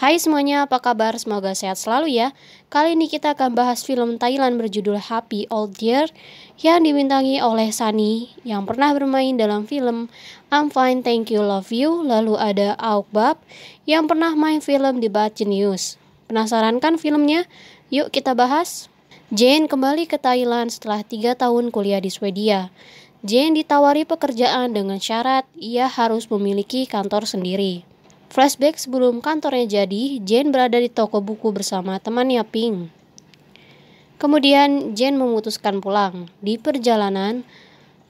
Hai semuanya, apa kabar? Semoga sehat selalu ya. Kali ini kita akan bahas film Thailand berjudul Happy Old Year yang dibintangi oleh Sunny yang pernah bermain dalam film I'm Fine, Thank You, Love You. Lalu ada Bab yang pernah main film di Bad Genius. Penasaran kan filmnya? Yuk kita bahas. Jane kembali ke Thailand setelah tiga tahun kuliah di Swedia. Jane ditawari pekerjaan dengan syarat ia harus memiliki kantor sendiri. Flashback sebelum kantornya jadi, Jane berada di toko buku bersama temannya Pink. Kemudian Jane memutuskan pulang. Di perjalanan,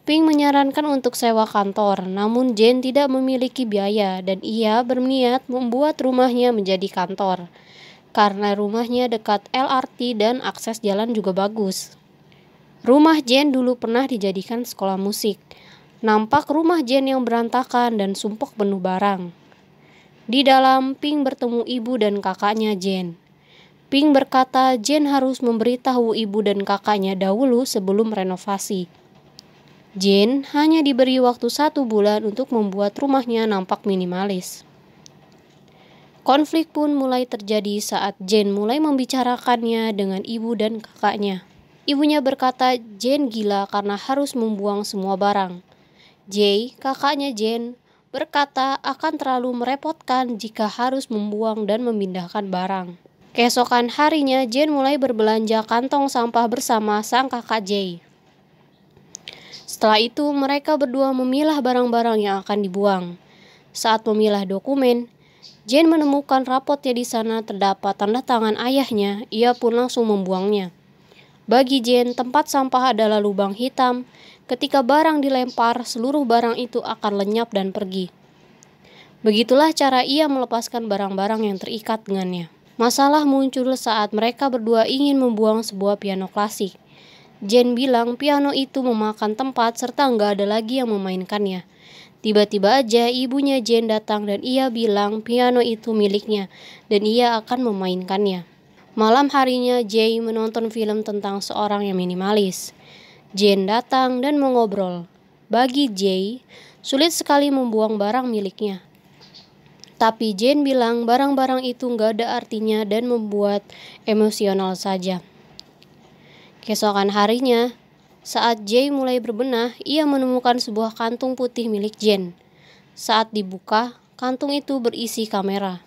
Pink menyarankan untuk sewa kantor, namun Jane tidak memiliki biaya dan ia berniat membuat rumahnya menjadi kantor. Karena rumahnya dekat LRT dan akses jalan juga bagus. Rumah Jane dulu pernah dijadikan sekolah musik. Nampak rumah Jane yang berantakan dan sumpuk penuh barang. Di dalam, Ping bertemu ibu dan kakaknya Jen. Ping berkata Jen harus memberitahu ibu dan kakaknya dahulu sebelum renovasi. Jen hanya diberi waktu satu bulan untuk membuat rumahnya nampak minimalis. Konflik pun mulai terjadi saat Jen mulai membicarakannya dengan ibu dan kakaknya. Ibunya berkata Jen gila karena harus membuang semua barang. Jay, kakaknya Jen, berkata akan terlalu merepotkan jika harus membuang dan memindahkan barang. Keesokan harinya, Jane mulai berbelanja kantong sampah bersama sang kakak Jay. Setelah itu, mereka berdua memilah barang-barang yang akan dibuang. Saat memilah dokumen, Jane menemukan rapotnya di sana terdapat tanda tangan ayahnya, ia pun langsung membuangnya. Bagi Jane, tempat sampah adalah lubang hitam Ketika barang dilempar, seluruh barang itu akan lenyap dan pergi. Begitulah cara ia melepaskan barang-barang yang terikat dengannya. Masalah muncul saat mereka berdua ingin membuang sebuah piano klasik. Jen bilang piano itu memakan tempat serta nggak ada lagi yang memainkannya. Tiba-tiba aja ibunya Jane datang dan ia bilang piano itu miliknya dan ia akan memainkannya. Malam harinya Jay menonton film tentang seorang yang minimalis. Jane datang dan mengobrol. Bagi Jay, sulit sekali membuang barang miliknya. Tapi Jane bilang barang-barang itu nggak ada artinya dan membuat emosional saja. Kesokan harinya, saat Jay mulai berbenah, ia menemukan sebuah kantung putih milik Jane. Saat dibuka, kantung itu berisi kamera.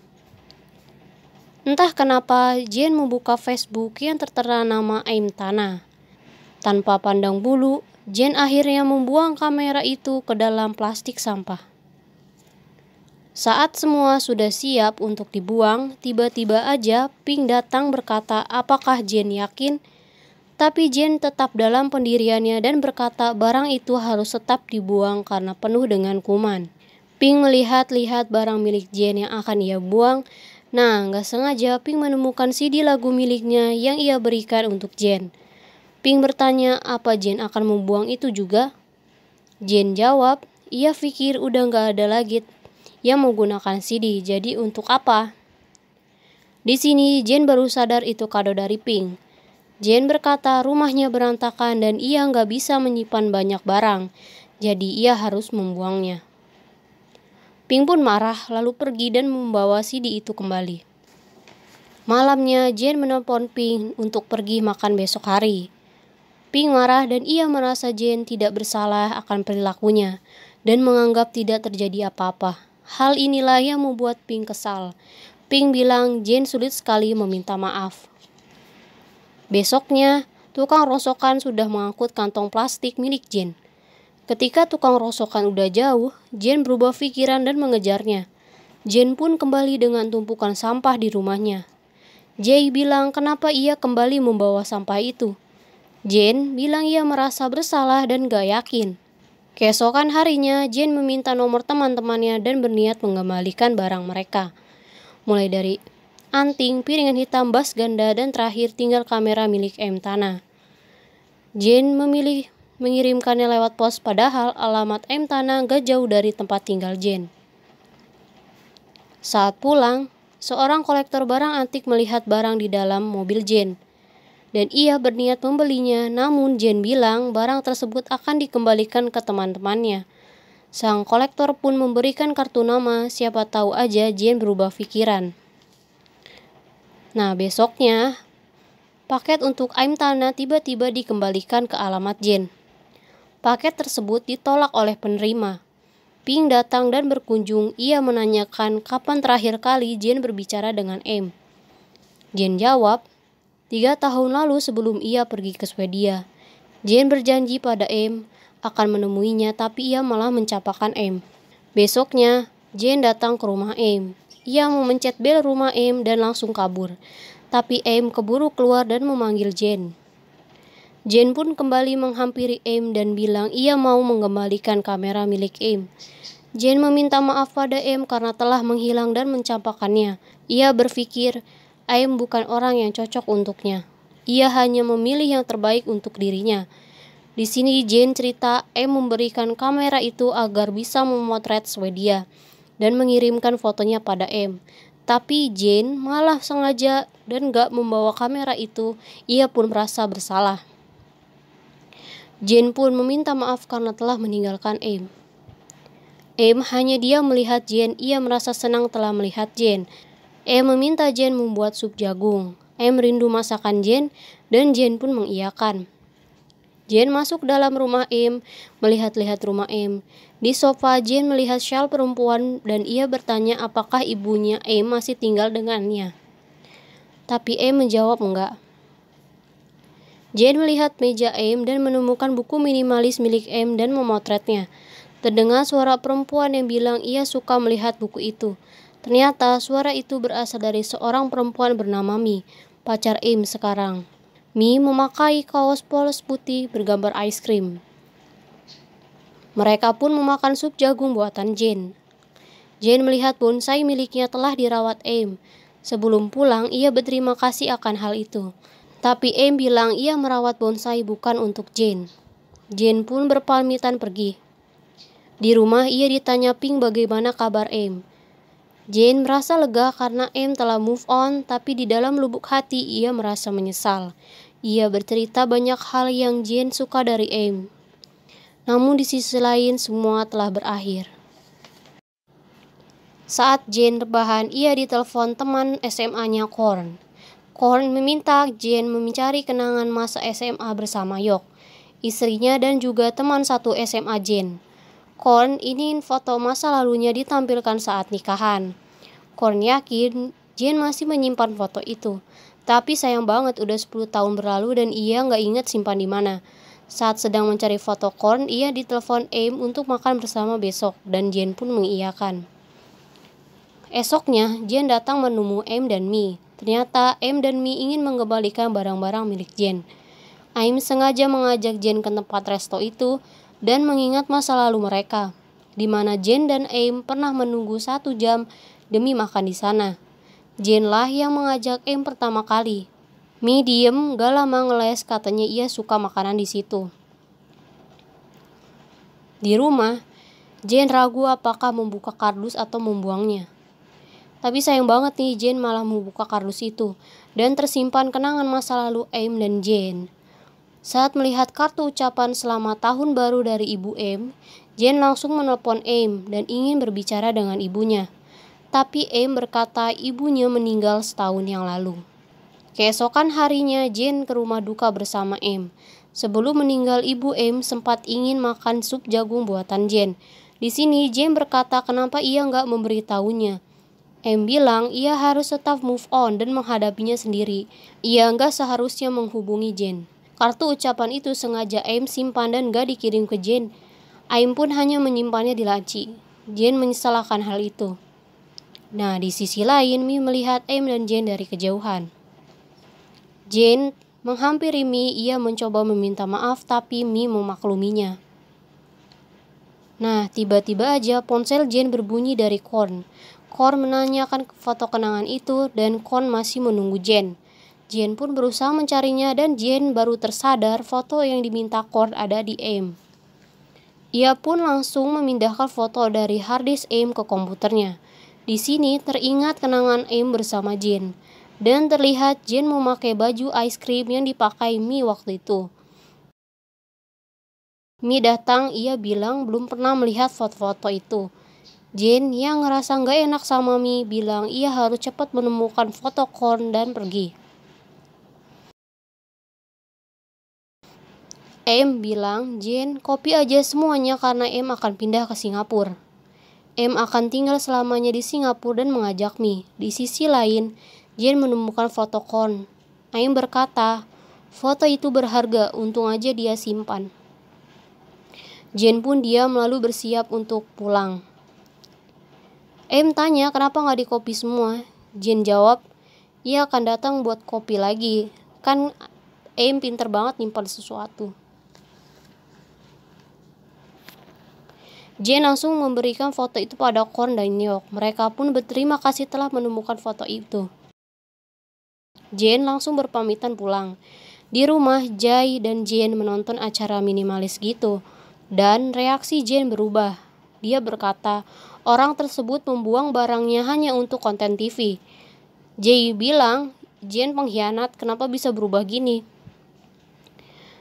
Entah kenapa, Jane membuka Facebook yang tertera nama Aim Tana. Tanpa pandang bulu, Jen akhirnya membuang kamera itu ke dalam plastik sampah. Saat semua sudah siap untuk dibuang, tiba-tiba aja Pink datang berkata apakah Jen yakin? Tapi Jen tetap dalam pendiriannya dan berkata barang itu harus tetap dibuang karena penuh dengan kuman. Pink melihat-lihat barang milik Jen yang akan ia buang. Nah, nggak sengaja Pink menemukan CD lagu miliknya yang ia berikan untuk Jen. Ping bertanya, apa Jen akan membuang itu juga? Jen jawab, ia pikir udah nggak ada lagi Ia menggunakan CD, jadi untuk apa? Di sini, Jen baru sadar itu kado dari Ping. Jen berkata rumahnya berantakan dan ia nggak bisa menyimpan banyak barang, jadi ia harus membuangnya. Ping pun marah lalu pergi dan membawa CD itu kembali. Malamnya, Jen menelpon Ping untuk pergi makan besok hari. Ping marah dan ia merasa Jane tidak bersalah akan perilakunya dan menganggap tidak terjadi apa-apa. Hal inilah yang membuat Ping kesal. Ping bilang Jane sulit sekali meminta maaf. Besoknya, tukang rosokan sudah mengangkut kantong plastik milik Jane. Ketika tukang rosokan udah jauh, Jane berubah pikiran dan mengejarnya. Jane pun kembali dengan tumpukan sampah di rumahnya. Jay bilang kenapa ia kembali membawa sampah itu. Jane bilang ia merasa bersalah dan gak yakin. Keesokan harinya, Jane meminta nomor teman-temannya dan berniat mengembalikan barang mereka. Mulai dari anting, piringan hitam, bas ganda, dan terakhir tinggal kamera milik M. Tanah. Jane memilih mengirimkannya lewat pos padahal alamat M. Tanah gak jauh dari tempat tinggal Jane. Saat pulang, seorang kolektor barang antik melihat barang di dalam mobil Jane dan ia berniat membelinya, namun Jen bilang barang tersebut akan dikembalikan ke teman-temannya. Sang kolektor pun memberikan kartu nama, siapa tahu aja Jen berubah pikiran. Nah, besoknya, paket untuk Aim Tana tiba-tiba dikembalikan ke alamat Jen. Paket tersebut ditolak oleh penerima. Ping datang dan berkunjung, ia menanyakan kapan terakhir kali Jen berbicara dengan Aim. Jen jawab, Tiga tahun lalu sebelum ia pergi ke Swedia, Jane berjanji pada M akan menemuinya tapi ia malah mencapakan M. Besoknya, Jane datang ke rumah M. Ia memencet bel rumah M dan langsung kabur. Tapi M keburu keluar dan memanggil Jane. Jane pun kembali menghampiri M dan bilang ia mau mengembalikan kamera milik M. Jane meminta maaf pada M karena telah menghilang dan mencampakannya. Ia berpikir Aim bukan orang yang cocok untuknya. Ia hanya memilih yang terbaik untuk dirinya. Di sini Jane cerita Aim memberikan kamera itu agar bisa memotret Swedia dan mengirimkan fotonya pada Aim. Tapi Jane malah sengaja dan gak membawa kamera itu, ia pun merasa bersalah. Jane pun meminta maaf karena telah meninggalkan Aim. Aim hanya dia melihat Jane, ia merasa senang telah melihat Jane. E meminta Jen membuat sup jagung. E merindu masakan Jen, dan Jen pun mengiyakan. Jen masuk dalam rumah Im, melihat-lihat rumah Im. Di sofa, Jen melihat shawl perempuan dan ia bertanya apakah ibunya Im masih tinggal dengannya. Tapi Im menjawab enggak. Jen melihat meja Im dan menemukan buku minimalis milik Im dan memotretnya. Terdengar suara perempuan yang bilang ia suka melihat buku itu. Ternyata suara itu berasal dari seorang perempuan bernama Mi, pacar Im sekarang. Mi memakai kaos polos putih bergambar ice cream. Mereka pun memakan sup jagung buatan Jane. Jane melihat bonsai miliknya telah dirawat Im. Sebelum pulang, ia berterima kasih akan hal itu. Tapi Em bilang ia merawat bonsai bukan untuk Jane. Jane pun berpamitan pergi. Di rumah ia ditanya Ping bagaimana kabar Em. Jane merasa lega karena M telah move on, tapi di dalam lubuk hati ia merasa menyesal. Ia bercerita banyak hal yang Jane suka dari M. Namun di sisi lain semua telah berakhir. Saat Jane rebahan, ia ditelepon teman SMA-nya Korn. Korn meminta Jane mencari kenangan masa SMA bersama Yoke, istrinya dan juga teman satu SMA Jane. Korn ingin foto masa lalunya ditampilkan saat nikahan. Korn yakin Jane masih menyimpan foto itu. Tapi sayang banget udah 10 tahun berlalu dan ia nggak ingat simpan di mana. Saat sedang mencari foto Korn, ia ditelepon Aim untuk makan bersama besok dan Jane pun mengiyakan. Esoknya, Jane datang menemu Aim dan Mi. Ternyata Aim dan Mi ingin mengembalikan barang-barang milik Jane. Aim sengaja mengajak Jane ke tempat resto itu dan mengingat masa lalu mereka, di mana Jane dan Aim pernah menunggu satu jam demi makan di sana. Jane lah yang mengajak Aim pertama kali. Medium gak lama ngeles katanya ia suka makanan di situ. Di rumah, Jane ragu apakah membuka kardus atau membuangnya. Tapi sayang banget nih Jane malah membuka kardus itu dan tersimpan kenangan masa lalu Aim dan Jane. Saat melihat kartu ucapan selamat tahun baru dari ibu M, Jen langsung menelpon M dan ingin berbicara dengan ibunya. Tapi M berkata ibunya meninggal setahun yang lalu. Keesokan harinya Jen ke rumah duka bersama M. Sebelum meninggal ibu M sempat ingin makan sup jagung buatan Jen. Di sini Jen berkata kenapa ia nggak memberitahunya. M bilang ia harus tetap move on dan menghadapinya sendiri. Ia nggak seharusnya menghubungi Jen. Kartu ucapan itu sengaja Aim simpan dan gak dikirim ke Jane. Aim pun hanya menyimpannya di laci. Jane menyesalkan hal itu. Nah, di sisi lain, Mi melihat Aim dan Jane dari kejauhan. Jane menghampiri Mi, ia mencoba meminta maaf tapi Mi memakluminya. Nah, tiba-tiba aja ponsel Jane berbunyi dari Korn. Korn menanyakan foto kenangan itu dan Korn masih menunggu Jane. Jen pun berusaha mencarinya dan Jen baru tersadar foto yang diminta Korn ada di AIM. Ia pun langsung memindahkan foto dari harddisk AIM ke komputernya. Di sini teringat kenangan AIM bersama Jen Dan terlihat Jen memakai baju ice cream yang dipakai Mi waktu itu. Mi datang, ia bilang belum pernah melihat foto-foto itu. Jin yang ngerasa nggak enak sama Mi bilang ia harus cepat menemukan foto Korn dan pergi. M bilang, Jen, kopi aja semuanya karena M akan pindah ke Singapura. M akan tinggal selamanya di Singapura dan mengajak Mi. Di sisi lain, Jen menemukan foto Kon. M berkata, foto itu berharga, untung aja dia simpan. Jen pun dia melalui bersiap untuk pulang. M tanya kenapa nggak di kopi semua. Jen jawab, ia akan datang buat kopi lagi. Kan M pinter banget nyimpan sesuatu. Jen langsung memberikan foto itu pada Korn dan Nyok. Mereka pun berterima kasih telah menemukan foto itu. Jen langsung berpamitan pulang. Di rumah, Jay dan Jen menonton acara minimalis gitu. Dan reaksi Jen berubah. Dia berkata, orang tersebut membuang barangnya hanya untuk konten TV. Jay bilang, Jen pengkhianat, kenapa bisa berubah gini?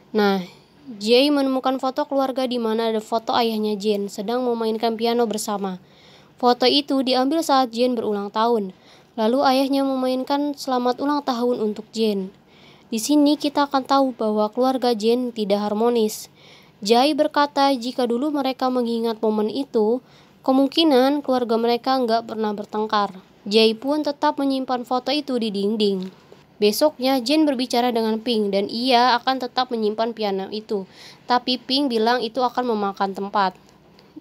Nah, Jay menemukan foto keluarga di mana ada foto ayahnya Jane sedang memainkan piano bersama. Foto itu diambil saat Jane berulang tahun. Lalu ayahnya memainkan selamat ulang tahun untuk Jane. Di sini kita akan tahu bahwa keluarga Jane tidak harmonis. Jay berkata jika dulu mereka mengingat momen itu, kemungkinan keluarga mereka nggak pernah bertengkar. Jay pun tetap menyimpan foto itu di dinding. Besoknya, Jin berbicara dengan Ping dan ia akan tetap menyimpan piano itu. Tapi Ping bilang itu akan memakan tempat.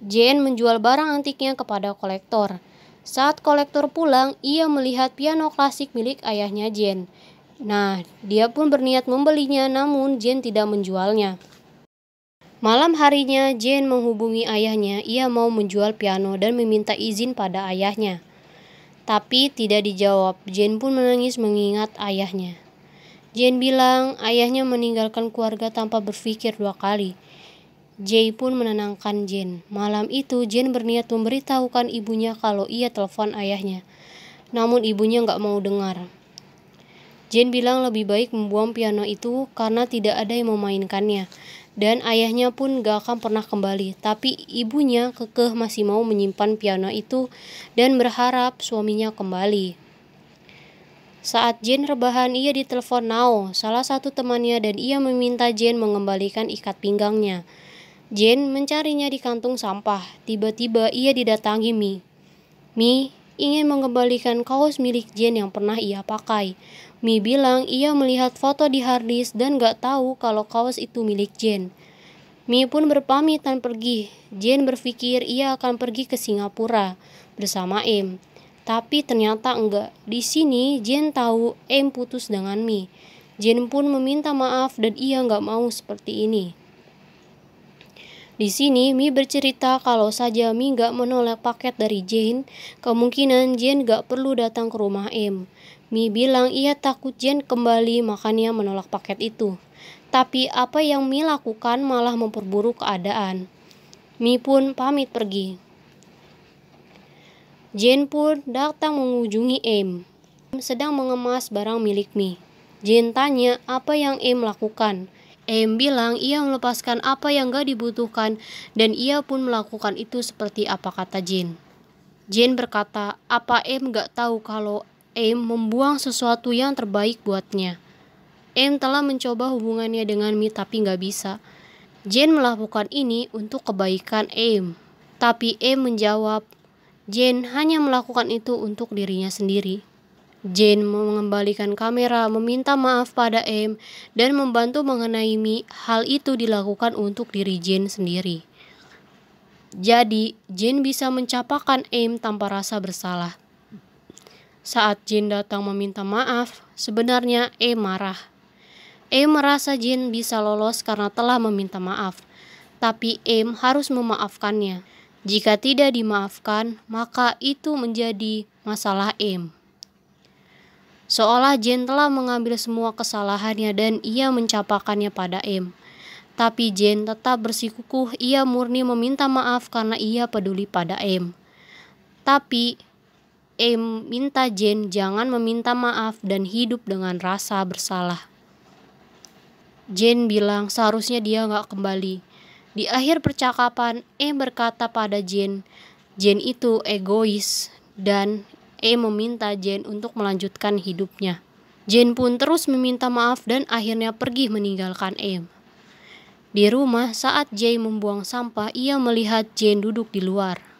Jin menjual barang antiknya kepada kolektor. Saat kolektor pulang, ia melihat piano klasik milik ayahnya Jen. Nah, dia pun berniat membelinya namun Jen tidak menjualnya. Malam harinya, Jen menghubungi ayahnya. Ia mau menjual piano dan meminta izin pada ayahnya. Tapi tidak dijawab. Jane pun menangis mengingat ayahnya. Jane bilang ayahnya meninggalkan keluarga tanpa berpikir dua kali. Jay pun menenangkan Jane. Malam itu Jane berniat memberitahukan ibunya kalau ia telepon ayahnya. Namun ibunya nggak mau dengar. Jane bilang lebih baik membuang piano itu karena tidak ada yang memainkannya dan ayahnya pun gak akan pernah kembali. Tapi ibunya kekeh masih mau menyimpan piano itu dan berharap suaminya kembali. Saat Jane rebahan, ia ditelepon Nao, salah satu temannya, dan ia meminta Jane mengembalikan ikat pinggangnya. Jane mencarinya di kantung sampah. Tiba-tiba ia didatangi Mi. Mi ingin mengembalikan kaos milik Jane yang pernah ia pakai. Mi bilang ia melihat foto di harddisk dan gak tahu kalau kaos itu milik Jen. Mi pun berpamitan pergi. Jen berpikir ia akan pergi ke Singapura bersama Em. Tapi ternyata enggak. Di sini Jen tahu Em putus dengan Mi. Jen pun meminta maaf dan ia nggak mau seperti ini. Di sini, Mi bercerita kalau saja Mi nggak menolak paket dari Jen, kemungkinan Jen nggak perlu datang ke rumah Em. Mi bilang ia takut Jen kembali makanya menolak paket itu. Tapi apa yang Mi lakukan malah memperburuk keadaan. Mi pun pamit pergi. Jen pun datang mengunjungi Em. Em Sedang mengemas barang milik Mi. Jen tanya apa yang Em lakukan. Em bilang ia melepaskan apa yang gak dibutuhkan dan ia pun melakukan itu seperti apa kata Jen. Jen berkata, apa Em gak tahu kalau Aim membuang sesuatu yang terbaik buatnya. Aim telah mencoba hubungannya dengan Mi tapi nggak bisa. Jen melakukan ini untuk kebaikan Aim. Tapi Aim menjawab, Jane hanya melakukan itu untuk dirinya sendiri. Jane mengembalikan kamera, meminta maaf pada Aim, dan membantu mengenai Mi. Hal itu dilakukan untuk diri Jane sendiri. Jadi, Jane bisa mencapakan Aim tanpa rasa bersalah. Saat Jin datang meminta maaf, sebenarnya E marah. E merasa Jin bisa lolos karena telah meminta maaf, tapi E harus memaafkannya. Jika tidak dimaafkan, maka itu menjadi masalah E. Seolah Jin telah mengambil semua kesalahannya dan ia mencapakannya pada E. Tapi Jin tetap bersikukuh ia murni meminta maaf karena ia peduli pada E. Tapi E minta Jen jangan meminta maaf dan hidup dengan rasa bersalah. Jen bilang seharusnya dia nggak kembali. Di akhir percakapan, E berkata pada Jen, Jen itu egois dan E meminta Jen untuk melanjutkan hidupnya. Jen pun terus meminta maaf dan akhirnya pergi meninggalkan E. Di rumah, saat Jay membuang sampah, ia melihat Jen duduk di luar.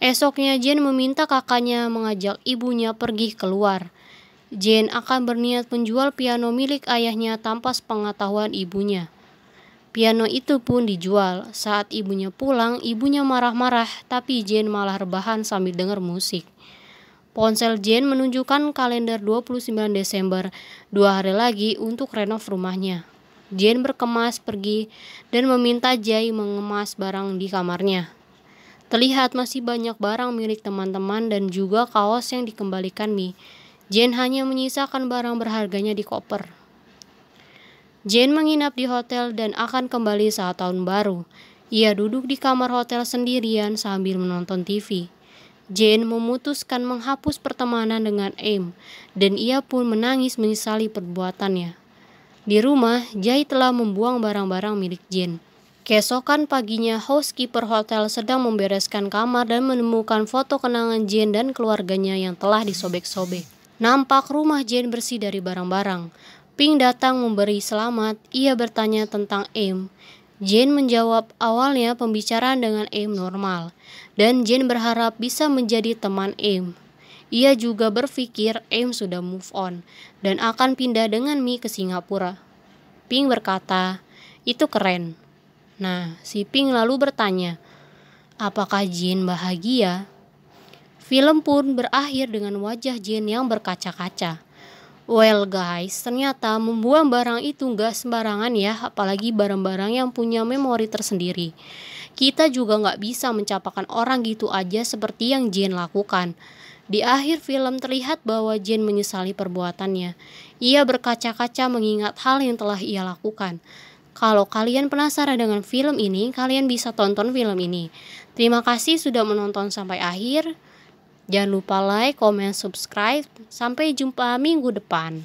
Esoknya Jen meminta kakaknya mengajak ibunya pergi keluar. Jen akan berniat menjual piano milik ayahnya tanpa sepengetahuan ibunya. Piano itu pun dijual. Saat ibunya pulang, ibunya marah-marah, tapi Jen malah rebahan sambil dengar musik. Ponsel Jen menunjukkan kalender 29 Desember, dua hari lagi untuk renov rumahnya. Jen berkemas pergi dan meminta Jai mengemas barang di kamarnya. Terlihat masih banyak barang milik teman-teman dan juga kaos yang dikembalikan Mi. Jen hanya menyisakan barang berharganya di koper. Jen menginap di hotel dan akan kembali saat tahun baru. Ia duduk di kamar hotel sendirian sambil menonton TV. Jen memutuskan menghapus pertemanan dengan Aim, dan ia pun menangis menyesali perbuatannya. Di rumah, Jai telah membuang barang-barang milik Jen. Keesokan paginya, housekeeper hotel sedang membereskan kamar dan menemukan foto kenangan Jane dan keluarganya yang telah disobek-sobek. Nampak rumah Jane bersih dari barang-barang. Pink datang memberi selamat, ia bertanya tentang Aim. Jane menjawab awalnya pembicaraan dengan Aim normal, dan Jane berharap bisa menjadi teman Aim. Ia juga berpikir Aim sudah move on dan akan pindah dengan Mi ke Singapura. Pink berkata, itu keren. Nah, si Pink lalu bertanya, apakah Jin bahagia? Film pun berakhir dengan wajah Jin yang berkaca-kaca. Well guys, ternyata membuang barang itu nggak sembarangan ya, apalagi barang-barang yang punya memori tersendiri. Kita juga nggak bisa mencapakan orang gitu aja seperti yang Jin lakukan. Di akhir film terlihat bahwa Jin menyesali perbuatannya. Ia berkaca-kaca mengingat hal yang telah ia lakukan. Kalau kalian penasaran dengan film ini, kalian bisa tonton film ini. Terima kasih sudah menonton sampai akhir. Jangan lupa like, comment, subscribe. Sampai jumpa minggu depan.